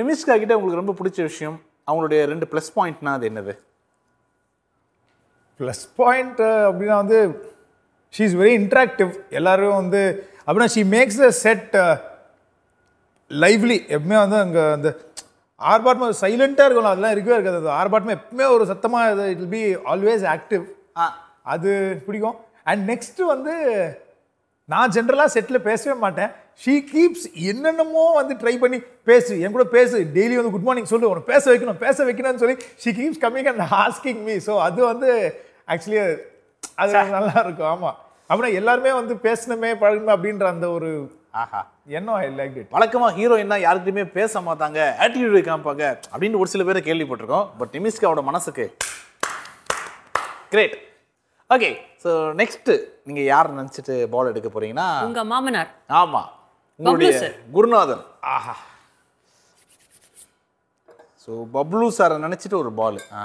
நிமிஷ்கா கிட்ட உங்களுக்கு ரொம்ப பிடிச்ச விஷயம் அவங்களுடைய ரெண்டு ப்ளஸ் பாயிண்ட்னா அது என்னது ப்ளஸ் பாயிண்ட் அப்படின்னா வந்து ஷீ இஸ் வெரி இன்ட்ராக்டிவ் எல்லோரும் வந்து அப்படின்னா she makes the set lively எப்பவுமே வந்து அங்கே அந்த ஆர்பாட்டம் சைலண்ட்டாக இருக்கணும் அதெல்லாம் இருக்கவே இருக்காது அது ஆர்பாட்டம் எப்பவுமே ஒரு சத்தமாக இது இட் பி ஆல்வேஸ் ஆக்டிவ் அது பிடிக்கும் அண்ட் நெக்ஸ்ட்டு வந்து நான் ஜென்ரலாக செட்டில் பேசவே மாட்டேன் ஷீ கீப்ஸ் என்னென்னமோ வந்து ட்ரை பண்ணி பேசு என் கூட பேசு டெய்லி வந்து குட் மார்னிங் சொல்லு உனக்கு பேச வைக்கணும் பேச வைக்கணும்னு சொல்லி she keeps coming and asking me so அது வந்து ஆக்சுவலி அது நல்லா இருக்கும் ஆமாம் அப்புறம் எல்லாருமே வந்து பேசணுமே பழகணுமே அப்படின்ற அந்த ஒரு ஆஹா என்ன ஐ லைக் இட் வழக்கமாக ஹீரோயின்னா யாருக்குமே பேச மாட்டாங்க ஆட்டிடியூடு காமிப்பாங்க அப்படின்னு ஒரு சில பேரை கேள்விப்பட்டிருக்கோம் பட் அவட மனசுக்கு கிரேட் ஓகே ஸோ நெக்ஸ்ட்டு நீங்கள் யார் நினச்சிட்டு பால் எடுக்க போகிறீங்கன்னா உங்கள் மாமனார் ஆமாம் உங்களுடைய குருநாதர் ஆஹா ஸோ பப்ளு சாரை நினச்சிட்டு ஒரு பால் ஆ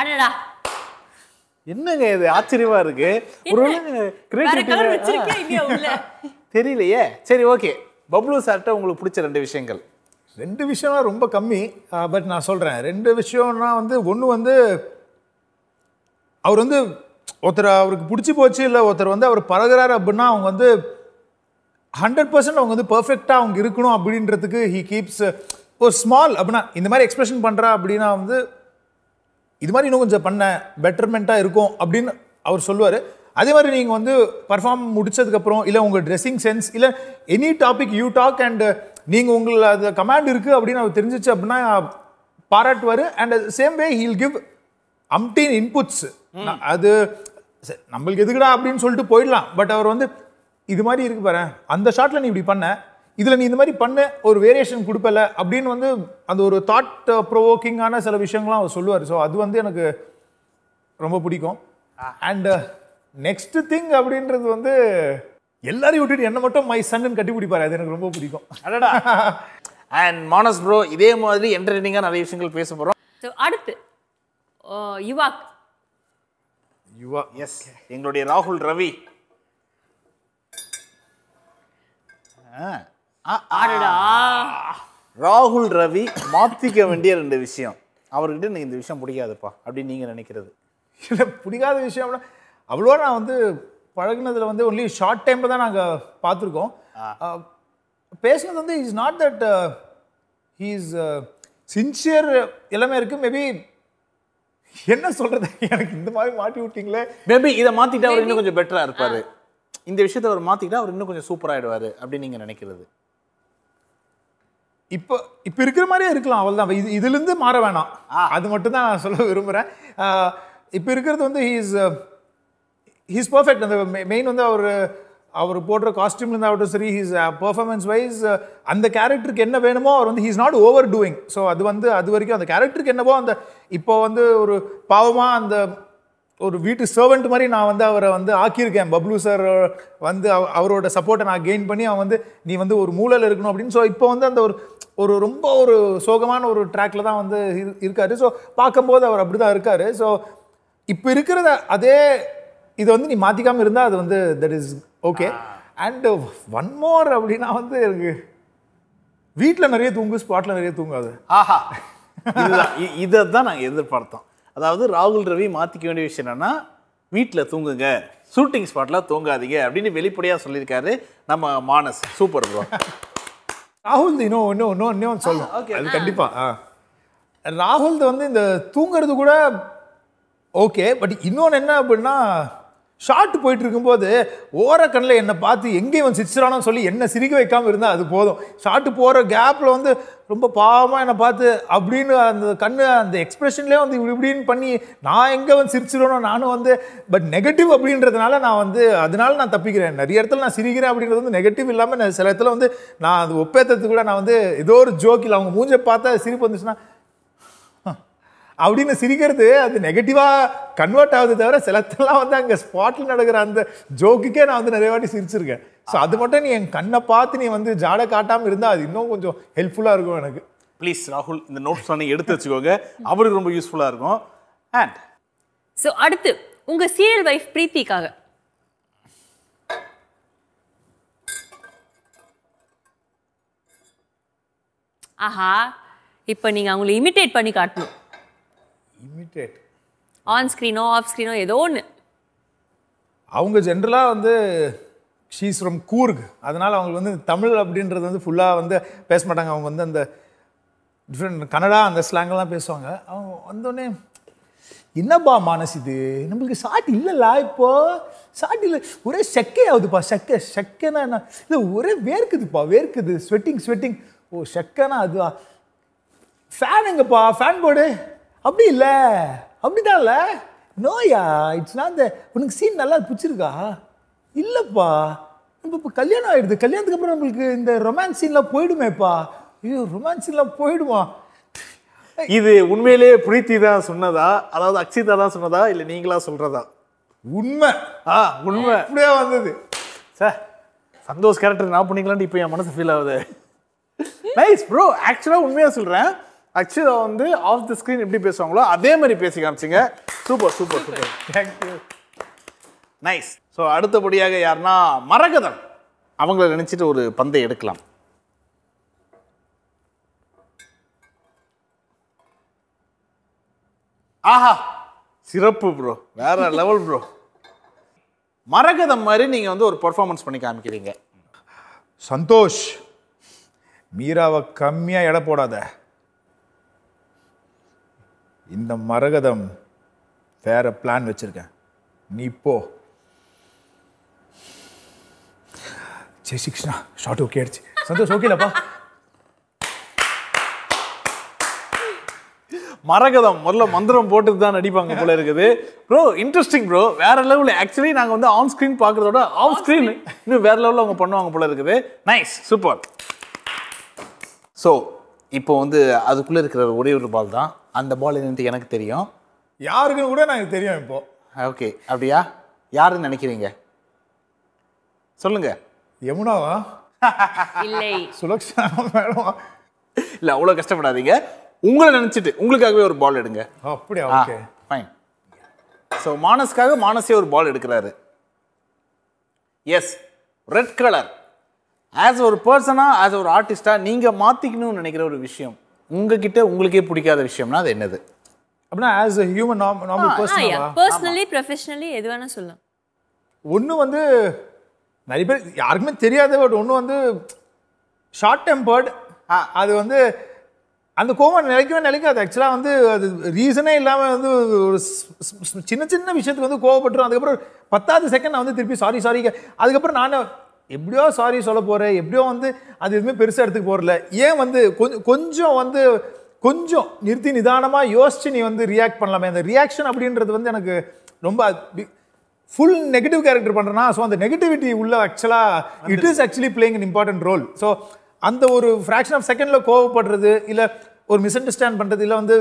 அடடா என்னங்க இது ஆச்சரியமா இருக்கு ஒரு தெரியலையே சரி ஓகே பப்ளு சார்கிட்ட உங்களுக்கு பிடிச்ச ரெண்டு விஷயங்கள் ரெண்டு விஷயம்னா ரொம்ப கம்மி பட் நான் சொல்றேன் ரெண்டு விஷயம்னா வந்து ஒன்று வந்து அவர் வந்து ஒருத்தர் அவருக்கு பிடிச்சி போச்சு இல்லை ஒருத்தர் வந்து அவர் பழகிறார் அப்படின்னா அவங்க வந்து ஹண்ட்ரட் பர்சன்ட் அவங்க வந்து பர்ஃபெக்டாக அவங்க இருக்கணும் அப்படின்றதுக்கு ஹீ கீப்ஸ் ஒரு ஸ்மால் அப்படின்னா இந்த மாதிரி எக்ஸ்பிரஷன் பண்ணுறா அப்படின்னா வந்து இது மாதிரி இன்னும் கொஞ்சம் பண்ண பெட்டர்மெண்ட்டாக இருக்கும் அப்படின்னு அவர் சொல்லுவார் அதே மாதிரி நீங்கள் வந்து பர்ஃபார்ம் முடித்ததுக்கப்புறம் இல்லை உங்கள் ட்ரெஸ்ஸிங் சென்ஸ் இல்லை any topic you talk and நீங்கள் உங்களை அது கமாண்ட் இருக்குது அப்படின்னு அவர் தெரிஞ்சிச்சு அப்படின்னா பாராட்டுவார் and same way he'll give அம்டீன் இன்புட்ஸ் அது நம்மளுக்கு எதுக்குடா அப்படின்னு சொல்லிட்டு போயிடலாம் பட் அவர் வந்து இது மாதிரி இருக்கு பாரு அந்த ஷாட்டில் நீ இப்படி பண்ண இதில் நீ இந்த மாதிரி பண்ண ஒரு வேரியேஷன் கொடுப்பல அப்படின்னு வந்து அந்த ஒரு தாட் ப்ரொவோக்கிங்கான சில விஷயங்கள்லாம் அவர் சொல்லுவார் ஸோ அது வந்து எனக்கு ரொம்ப பிடிக்கும் அண்டு நெக்ஸ்ட் திங் அப்படின்றது வந்து எல்லாரையும் விட்டுட்டு என்ன மட்டும் மை சன்னு கட்டி பிடிப்பாரு அது எனக்கு ரொம்ப பிடிக்கும் அடடா அண்ட் மானஸ் ப்ரோ இதே மாதிரி என்டர்டெய்னிங்காக நிறைய விஷயங்கள் பேச போகிறோம் அடுத்து யுவாக் யுவா எஸ் எங்களுடைய ராகுல் ரவி ராகுல் ரவி மாற்றிக்க வேண்டிய ரெண்டு விஷயம் அவர்கிட்ட எனக்கு இந்த விஷயம் பிடிக்காதுப்பா அப்படின்னு நீங்கள் நினைக்கிறது இல்லை பிடிக்காத விஷயம் அவ்வளோ நான் வந்து பழகினதில் வந்து ஒன்லி ஷார்ட் டைமில் தான் நாங்கள் பார்த்துருக்கோம் பேசுனது வந்து is not that he is sincere எல்லாமே இருக்குது மேபி என்ன சொல்றது எனக்கு இந்த மாதிரி மாட்டி விட்டீங்களே மேபி இதை மாத்திட்டு அவர் இன்னும் கொஞ்சம் பெட்டரா இருப்பாரு இந்த விஷயத்தை அவர் மாத்திட்டா அவர் இன்னும் கொஞ்சம் ஆயிடுவாரு அப்படின்னு நீங்க நினைக்கிறது இப்போ இப்போ இருக்கிற மாதிரியே இருக்கலாம் அவள் தான் இது இதுலேருந்து மாற வேணாம் அது மட்டும் தான் நான் சொல்ல விரும்புகிறேன் இப்போ இருக்கிறது வந்து ஹீஸ் ஹீஸ் பர்ஃபெக்ட் அந்த மெயின் வந்து அவர் அவர் போடுற காஸ்டியூம் ஆகட்டும் சரி ஹீஸ் பர்ஃபார்மன்ஸ் வைஸ் அந்த கேரக்டருக்கு என்ன வேணுமோ அவர் வந்து he's not overdoing so அது வந்து அது வரைக்கும் அந்த கேரக்டருக்கு என்னவோ அந்த இப்போ வந்து ஒரு பாவமாக அந்த ஒரு வீட்டு சர்வெண்ட் மாதிரி நான் வந்து அவரை வந்து ஆக்கியிருக்கேன் பப்ளு சார் வந்து அவரோட சப்போர்ட்டை நான் கெயின் பண்ணி அவன் வந்து நீ வந்து ஒரு மூலையில் இருக்கணும் அப்படின்னு ஸோ இப்போ வந்து அந்த ஒரு ஒரு ரொம்ப ஒரு சோகமான ஒரு ட்ராக்ல தான் வந்து இருக்காரு ஸோ பார்க்கும்போது அவர் அப்படி தான் இருக்கார் ஸோ இப்போ இருக்கிறத அதே இதை வந்து நீ மாற்றிக்காமல் இருந்தால் அது வந்து that is okay and one more அப்படின்னா வந்து எனக்கு வீட்டில் நிறைய தூங்கு ஸ்பாட்டில் நிறைய தூங்காது ஆஹா இதை தான் நாங்கள் எதிர்பார்த்தோம் அதாவது ராகுல் ரவி மாற்றிக்க வேண்டிய விஷயம் என்னென்னா வீட்டில் தூங்குங்க ஷூட்டிங் ஸ்பாட்டில் தூங்காதீங்க அப்படின்னு வெளிப்படையாக சொல்லியிருக்காரு நம்ம மானஸ் சூப்பர் ப்ரோ ராகுல் இன்னும் இன்னும் இன்னும் இன்னும் ஓகே அது கண்டிப்பாக ராகுல் வந்து இந்த தூங்கிறது கூட ஓகே பட் இன்னொன்று என்ன அப்படின்னா ஷார்ட் போயிட்டு இருக்கும்போது ஓர கண்ணில் என்னை பார்த்து எங்கே இவன் சிரிச்சிடானோ சொல்லி என்னை சிரிக்க வைக்காமல் இருந்தால் அது போதும் ஷார்ட் போகிற கேப்பில் வந்து ரொம்ப பாவமாக என்னை பார்த்து அப்படின்னு அந்த கண் அந்த எக்ஸ்ப்ரெஷன்லேயே வந்து இப்படி இப்படின்னு பண்ணி நான் எங்கே வந்து சிரிச்சிடணும் நானும் வந்து பட் நெகட்டிவ் அப்படின்றதுனால நான் வந்து அதனால நான் தப்பிக்கிறேன் நிறைய இடத்துல நான் சிரிக்கிறேன் அப்படின்றது வந்து நெகட்டிவ் இல்லாமல் சில இடத்துல வந்து நான் அது கூட நான் வந்து ஏதோ ஒரு ஜோக்கில் அவங்க மூஞ்சை பார்த்தா சிரிப்பு வந்துச்சுன்னா அப்படின்னு சிரிக்கிறது அது நெகட்டிவாக கன்வெர்ட் ஆகுது தவிர சிலத்தெல்லாம் வந்து அங்கே ஸ்பாட்டில் நடக்கிற அந்த ஜோக்குக்கே நான் வந்து நிறைய வாட்டி சிரிச்சிருக்கேன் ஸோ அது மட்டும் நீ என் கண்ணை பார்த்து நீ வந்து ஜாடை காட்டாமல் இருந்தால் அது இன்னும் கொஞ்சம் ஹெல்ப்ஃபுல்லாக இருக்கும் எனக்கு ப்ளீஸ் ராகுல் இந்த நோட்ஸ் அண்ணே எடுத்து வச்சுக்கோங்க அவருக்கு ரொம்ப யூஸ்ஃபுல்லாக இருக்கும் அண்ட் ஸோ அடுத்து உங்கள் சீரியல் வைஃப் பிரீத்திக்காக ஆஹா இப்போ நீங்கள் அவங்கள இமிட்டேட் பண்ணி காட்டணும் இமிட்டேட் ஆன் ஸ்க்ரீனோ ஆஃப் ஸ்க்ரீனோ ஏதோ ஒன்று அவங்க ஜென்ரலாக வந்து ஷீஸ் ஃப்ரம் கூர்க் அதனால் அவங்களுக்கு வந்து தமிழ் அப்படின்றது வந்து ஃபுல்லாக வந்து பேச மாட்டாங்க அவங்க வந்து அந்த டிஃப்ரெண்ட் கன்னடா அந்த ஸ்லாங்கெல்லாம் பேசுவாங்க அவங்க வந்தோடனே என்னப்பா மானஸ் இது நம்மளுக்கு சாட்டு இல்லைல்ல இப்போ சாட்டி இல்லை ஒரே செக்கே ஆகுதுப்பா செக்கை செக்கேனா என்ன இல்லை ஒரே வேர்க்குதுப்பா வேர்க்குது ஸ்வெட்டிங் ஸ்வெட்டிங் ஓ செக்கேனா அதுவா ஃபேன் எங்கப்பா ஃபேன் போர்டு அப்படி இல்லை அப்படிதான் இல்லை நோயா இட்ஸ் நான் இந்த உனக்கு சீன் நல்லா பிடிச்சிருக்கா இல்லைப்பா நம்ம இப்போ கல்யாணம் ஆகிடுது கல்யாணத்துக்கு அப்புறம் நம்மளுக்கு இந்த ரொமான்ஸ் சீன்லாம் போயிடுமேப்பா ஐயோ ரொமான்ஸ் சீன்லாம் போயிடுமா இது உண்மையிலேயே பிரீத்தி தான் சொன்னதா அதாவது அக்ஷிதா தான் சொன்னதா இல்லை நீங்களா சொல்கிறதா உண்மை ஆ உண்மை அப்படியே வந்தது சார் சந்தோஷ் கேரக்டர் நான் பண்ணிக்கலான்ட்டு இப்போ என் மனசு ஃபீல் ஆகுது நைஸ் ப்ரோ ஆக்சுவலாக உண்மையாக சொல்கிறேன் ஆக்சுவலி வந்து ஆஃப் த ஸ்க்ரீன் எப்படி பேசுவாங்களோ அதே மாதிரி பேசி காமிச்சிங்க super super super thank you nice so அடுத்தபடியாக யாருன்னா மரகதம் அவங்கள நினச்சிட்டு ஒரு பந்தை எடுக்கலாம் ஆஹா சிறப்பு ப்ரோ வேற லெவல் ப்ரோ மரகதம் மாதிரி நீங்கள் வந்து ஒரு பர்ஃபார்மன்ஸ் பண்ணி காமிக்கிறீங்க சந்தோஷ் மீராவை கம்மியாக எடை போடாத இந்த மரகதம் வேற பிளான் வச்சுருக்கேன் நீ போ ஜெய் சிக்ஷனா ஷார்ட் ஓகே ஆயிடுச்சு சந்தோஷ் ஓகேலப்பா மரகதம் முதல்ல மந்திரம் போட்டு தான் நடிப்பாங்க போல இருக்குது ப்ரோ இன்ட்ரெஸ்டிங் ப்ரோ வேற லெவலில் ஆக்சுவலி நாங்கள் வந்து ஆன் ஸ்க்ரீன் பார்க்குறதோட ஆஃப் ஸ்க்ரீன் இன்னும் வேற லெவலில் அவங்க பண்ணுவாங்க போல இருக்குது நைஸ் சூப்பர் ஸோ இப்போ வந்து அதுக்குள்ளே இருக்கிற ஒரே ஒரு பால் தான் அந்த பால் என்னன்ட்டு எனக்கு தெரியும் யாருக்குன்னு கூட எனக்கு தெரியும் இப்போ ஓகே அப்படியா யாருன்னு நினைக்கிறீங்க சொல்லுங்க யமுனாவா இல்லை சுலக்ஷா மேடம் இல்லை அவ்வளோ கஷ்டப்படாதீங்க உங்களை நினச்சிட்டு உங்களுக்காகவே ஒரு பால் எடுங்க அப்படியா ஓகே ஃபைன் ஸோ மானஸ்க்காக மானஸே ஒரு பால் எடுக்கிறாரு எஸ் ரெட் கலர் ஆஸ் ஒரு பர்சனாக ஆஸ் ஒரு ஆர்டிஸ்ட்டாக நீங்கள் மாற்றிக்கணும்னு நினைக்கிற ஒரு விஷயம் உங்ககிட்ட உங்களுக்கே பிடிக்காத விஷயம்னா அது என்னது அப்படின்னா ஆஸ் அ ஹியூமன் நார்மல் பர்சனலா பர்சனலி ப்ரொஃபஷனலி எது வேணா சொல்லலாம் ஒன்று வந்து நிறைய பேர் யாருக்குமே தெரியாது பட் ஒன்று வந்து ஷார்ட் டெம்பர்ட் அது வந்து அந்த கோவம் நிலைக்கவே நிலைக்காது ஆக்சுவலாக வந்து அது ரீசனே இல்லாமல் வந்து ஒரு சின்ன சின்ன விஷயத்துக்கு வந்து கோவப்பட்டுரும் அதுக்கப்புறம் பத்தாவது செகண்ட் நான் வந்து திருப்பி சாரி சாரி அதுக்கப்புறம் நான் எப்படியோ சாரி சொல்ல போகிறேன் எப்படியோ வந்து அது எதுவுமே பெருசாக எடுத்துக்க போகிறல ஏன் வந்து கொஞ்சம் கொஞ்சம் வந்து கொஞ்சம் நிறுத்தி நிதானமாக யோசித்து நீ வந்து ரியாக்ட் பண்ணலாமே அந்த ரியாக்ஷன் அப்படின்றது வந்து எனக்கு ரொம்ப ஃபுல் நெகட்டிவ் கேரக்டர் பண்ணுறேன்னா ஸோ அந்த நெகட்டிவிட்டி உள்ள ஆக்சுவலாக it is actually playing an important role so அந்த ஒரு ஃப்ராக்ஷன் ஆஃப் செகண்டில் கோவப்படுறது இல்லை ஒரு மிஸ் அண்டர்ஸ்டாண்ட் பண்ணுறது இல்லை வந்து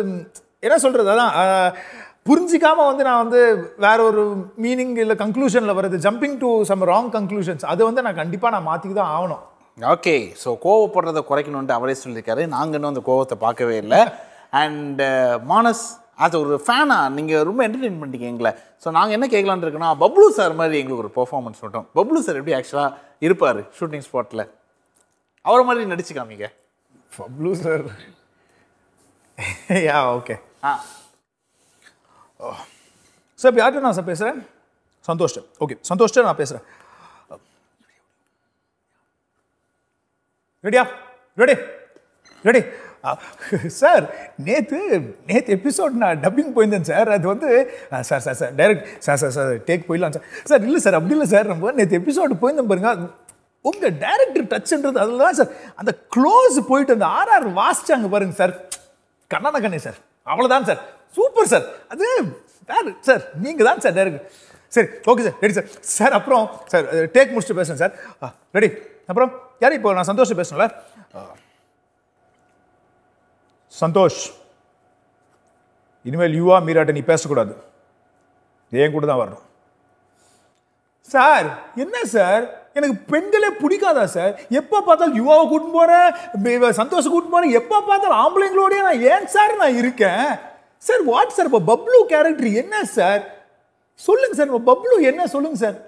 என்ன சொல்கிறது அதான் புரிஞ்சிக்காமல் வந்து நான் வந்து வேற ஒரு மீனிங் இல்லை கன்க்ளூஷனில் வருது jumping to some wrong conclusions அது வந்து நான் கண்டிப்பாக நான் மாற்றி தான் ஆகணும் ஓகே ஸோ கோவப்படுறதை குறைக்கணுன்ட்டு அவரே சொல்லியிருக்காரு நாங்கள் இன்னும் அந்த கோவத்தை பார்க்கவே இல்லை அண்ட் மானஸ் அது ஒரு ஃபேனாக நீங்கள் ரொம்ப என்டர்டெயின் பண்ணிட்டீங்க எங்களை ஸோ நாங்கள் என்ன கேட்கலான் இருக்கோம்னா பப்ளு சார் மாதிரி எங்களுக்கு ஒரு பர்ஃபார்மன்ஸ் மட்டும் பப்ளு சார் எப்படி ஆக்சுவலாக இருப்பார் ஷூட்டிங் ஸ்பாட்டில் அவர் மாதிரி நடிச்சு காமிங்க பப்ளூ சார் யா ஓகே ஆ சார் இப்போ யார்கிட்ட நான் சார் பேசுகிறேன் சந்தோஷ்ட ஓகே சந்தோஷ்ட நான் பேசுகிறேன் ரெடியா ரெடி ரெடி சார் நேற்று நேற்று எபிசோட் நான் டப்பிங் போயிருந்தேன் சார் அது வந்து sir sir sir direct sir sir sir take போயிடலாம் சார் சார் இல்லை சார் அப்படி இல்லை சார் நம்ம நேற்று எபிசோடு போயிருந்தேன் பாருங்க உங்கள் டேரக்டர் டச்சுன்றது அதில் தான் சார் அந்த க்ளோஸ் போயிட்டு அந்த ஆர்ஆர் வாசிச்சாங்க பாருங்க சார் கண்ணான கண்ணே சார் அவ்வளோதான் சார் சூப்பர் சார் அது வேறு சார் நீங்கள் தான் சார் டேரக்டர் சரி okay sir ready sir sir அப்புறம் சார் டேக் முடிச்சுட்டு பேசுகிறேன் சார் ரெடி அப்புறம் யார் இப்போ நான் சந்தோஷம் பேசணும்ல சந்தோஷ் இனிமேல் யூவா மீராட்ட நீ பேசக்கூடாது என் கூட தான் வரணும் சார் என்ன சார் எனக்கு பெண்களே பிடிக்காதா சார் எப்போ பார்த்தாலும் யுவாவை கூட்டின்னு போகிறேன் சந்தோஷம் கூட்டின்னு போகிறேன் எப்போ பார்த்தாலும் ஆம்பளைங்களோடய நான் ஏன் சார் நான் இருக்கேன் சார் வாட் சார் இப்போ பப்ளு கேரக்டர் என்ன சார் சொல்லுங்கள் சார் பப்ளூ பப்ளு என்ன சொல்லுங்கள் சார்